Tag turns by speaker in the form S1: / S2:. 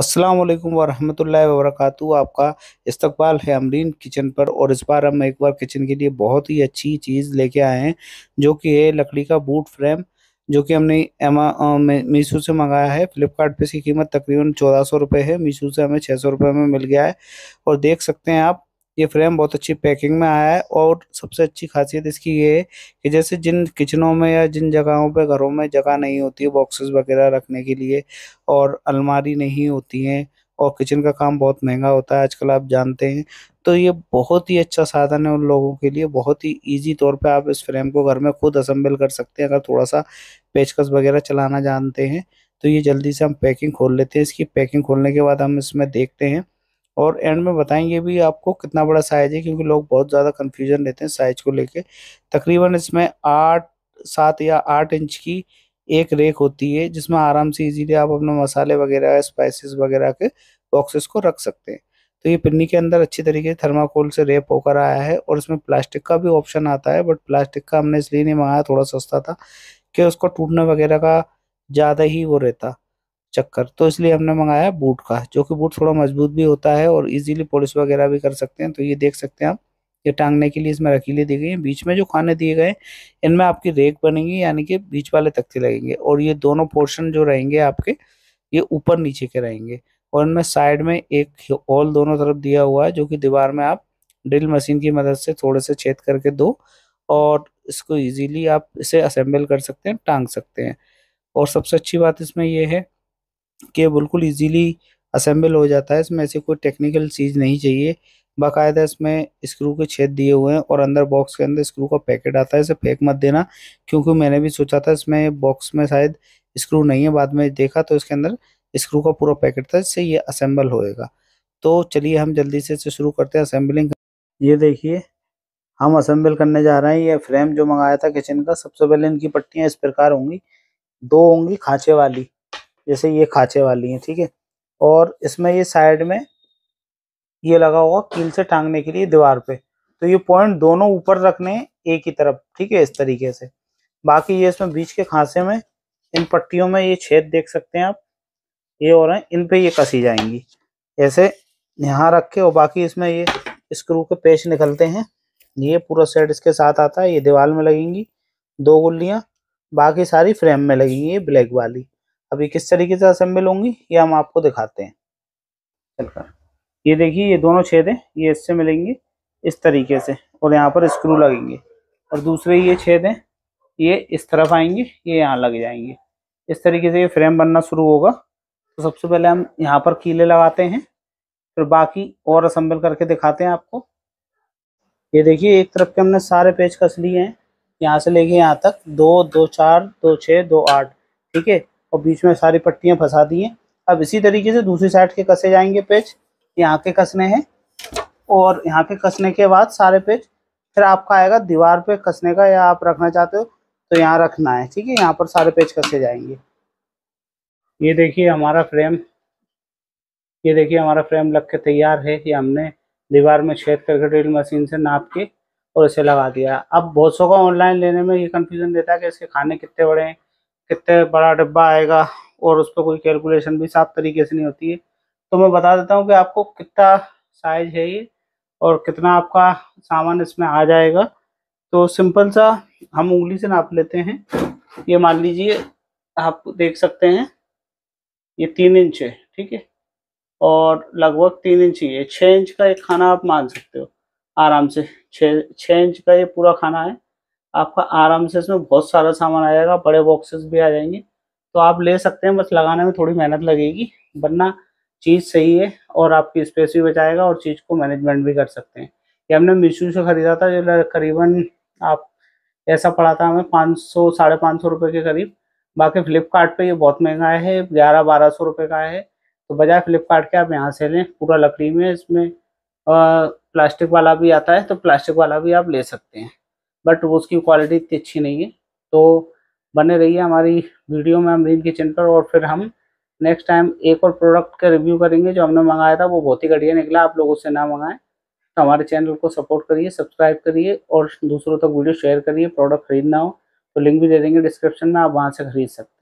S1: अस्सलाम वालेकुम वरहमतुल्लाहि वबरकatuह आपका इस्तकबाल है अमरीन किचन पर और इस बार हम एक बार किचन के लिए बहुत ही अच्छी चीज़ लेके आए हैं जो कि है लकड़ी का बूट फ्रेम जो कि हमने एमा मीशो से मंगाया है फ्लिपकार्ट पे इसकी कीमत तकरीबन चौदह सौ रुपये है मीशो से हमें छः सौ रुपये में मिल गया है और देख सकते हैं आप ये फ्रेम बहुत अच्छी पैकिंग में आया है और सबसे अच्छी खासियत इसकी ये है कि जैसे जिन किचनों में या जिन जगहों पे घरों में जगह नहीं होती है बॉक्सेस वगैरह रखने के लिए और अलमारी नहीं होती है और किचन का काम बहुत महंगा होता है आजकल आप जानते हैं तो ये बहुत ही अच्छा साधन है उन लोगों के लिए बहुत ही इजी तौर पे आप इस फ्रेम को घर में खुद असम्बल कर सकते हैं अगर थोड़ा सा पेचकस वगैरह चलाना जानते हैं तो ये जल्दी से हम पैकिंग खोल लेते हैं इसकी पैकिंग खोलने के बाद हम इसमें देखते हैं और एंड में बताएंगे भी आपको कितना बड़ा साइज है क्योंकि लोग बहुत ज़्यादा कन्फ्यूजन रहते हैं साइज को लेके तकरीबन इसमें आठ सात या आठ इंच की एक रेक होती है जिसमें आराम से इजीली आप अपने मसाले वगैरह स्पाइसेस वगैरह के बॉक्सेस को रख सकते हैं तो ये पिन्नी के अंदर अच्छी तरीके से थर्माकोल से रेप होकर आया है और इसमें प्लास्टिक का भी ऑप्शन आता है बट प्लास्टिक का हमने इसलिए नहीं मंगाया थोड़ा सस्ता था कि उसको टूटने वगैरह का ज़्यादा ही वो रहता चक्कर तो इसलिए हमने मंगाया बूट का जो कि बूट थोड़ा मजबूत भी होता है और इजीली पॉलिश वगैरह भी कर सकते हैं तो ये देख सकते हैं आप ये टांगने के लिए इसमें रखीले दी गई है बीच में जो खाने दिए गए इनमें आपकी रेक बनेगी यानी कि बीच वाले तख्ते लगेंगे और ये दोनों पोर्शन जो रहेंगे आपके ये ऊपर नीचे के रहेंगे और इनमें साइड में एक हॉल दोनों तरफ दिया हुआ है जो कि दीवार में आप ड्रिल मशीन की मदद से थोड़े से छेद करके दो और इसको इजीली आप इसे असेंबल कर सकते हैं टांग सकते हैं और सबसे अच्छी बात इसमें यह है कि बिल्कुल इजीली असेंबल हो जाता है इसमें ऐसी कोई टेक्निकल चीज़ नहीं चाहिए बाकायदा इसमें स्क्रू के छेद दिए हुए हैं और अंदर बॉक्स के अंदर स्क्रू का पैकेट आता है इसे फेंक मत देना क्योंकि मैंने भी सोचा था इसमें बॉक्स में शायद स्क्रू नहीं है बाद में देखा तो इसके अंदर स्क्रू का पूरा पैकेट था इससे ये असेंबल होएगा तो चलिए हम जल्दी से इसे शुरू करते हैं असेंबलिंग ये देखिए हम असेंबल करने जा रहे हैं ये फ्रेम जो मंगाया था किचन का सबसे पहले इनकी पट्टियाँ इस प्रकार होंगी दो होंगी खाँचे वाली जैसे ये खाचे वाली है ठीक है और इसमें ये साइड में ये लगा होगा कील से टांगने के लिए दीवार पे तो ये पॉइंट दोनों ऊपर रखने हैं एक ही तरफ ठीक है इस तरीके से बाकी ये इसमें बीच के खांसे में इन पट्टियों में ये छेद देख सकते हैं आप ये और हैं इन पे ये कसी जाएंगी ऐसे यहाँ रख के और बाकी इसमें ये स्क्रू के पेच निकलते हैं ये पूरा सेट इसके साथ आता है ये दीवार में लगेंगी दो गुल्लियाँ बाकी सारी फ्रेम में लगेंगी ये ब्लैक वाली अभी किस तरीके से असेंबल होंगी ये हम आपको दिखाते हैं चलकर ये देखिए ये दोनों छेद हैं ये इससे मिलेंगे इस तरीके से और यहाँ पर स्क्रू लगेंगे और दूसरे ये छेद हैं ये इस तरफ आएंगे ये यहाँ लग जाएंगे इस तरीके से ये फ्रेम बनना शुरू होगा तो सबसे पहले हम यहाँ पर कीले लगाते हैं फिर बाकी और असम्बल करके दिखाते हैं आपको ये देखिए एक तरफ के हमने सारे पेज कस लिए हैं यहाँ से लेके यहाँ तक दो दो चार दो छः दो आठ ठीक है और बीच में सारी पट्टियाँ फंसा दी हैं अब इसी तरीके से दूसरी साइड के कसे जाएंगे पेज यहाँ के कसने हैं और यहाँ के कसने के बाद सारे पेज फिर आपका आएगा दीवार पे कसने का या आप रखना चाहते हो तो यहाँ रखना है ठीक है यहाँ पर सारे पेज कसे जाएंगे ये देखिए हमारा फ्रेम ये देखिए हमारा फ्रेम लग के तैयार है ये हमने दीवार में छेद करके ड्रिल मशीन से नाप के और इसे लगा दिया अब बहुत सौ का ऑनलाइन लेने में ये कन्फ्यूज़न देता है कि इसके खाने कितने बड़े हैं कितने बड़ा डब्बा आएगा और उस पर कोई कैलकुलेशन भी साफ तरीके से नहीं होती है तो मैं बता देता हूँ कि आपको कितना साइज है ये और कितना आपका सामान इसमें आ जाएगा तो सिंपल सा हम उंगली से नाप लेते हैं ये मान लीजिए आप देख सकते हैं ये तीन इंच है ठीक है और लगभग तीन इंच ही है छः इंच का एक खाना आप मान सकते हो आराम से छः छः इंच का ये पूरा खाना है आपका आराम से इसमें बहुत सारा सामान आ जाएगा बड़े बॉक्सेस भी आ जाएंगे तो आप ले सकते हैं बस लगाने में थोड़ी मेहनत लगेगी वरना चीज़ सही है और आपकी स्पेस भी बचाएगा और चीज़ को मैनेजमेंट भी कर सकते हैं ये हमने मीशो से ख़रीदा था जो करीबन आप ऐसा पड़ा था हमें पाँच सौ साढ़े पाँच सौ रुपये के करीब बाकी फ्लिपकार्ट पे ये बहुत महंगा है ग्यारह बारह सौ रुपये का है तो बजाय फ्लिपकार्ट के आप यहाँ से लें पूरा लकड़ी में इसमें प्लास्टिक वाला भी आता है तो प्लास्टिक वाला भी आप ले सकते हैं बट उसकी क्वालिटी इतनी अच्छी नहीं है तो बने रहिए हमारी वीडियो में अमरीन किचन पर और फिर हम नेक्स्ट टाइम एक और प्रोडक्ट का रिव्यू करेंगे जो हमने मंगाया था वो बहुत ही घटिया निकला आप लोगों से ना मंगाएं तो हमारे चैनल को सपोर्ट करिए सब्सक्राइब करिए और दूसरों तक वीडियो शेयर करिए प्रोडक्ट खरीदना हो तो लिंक भी दे देंगे डिस्क्रिप्शन में आप वहाँ से खरीद सकते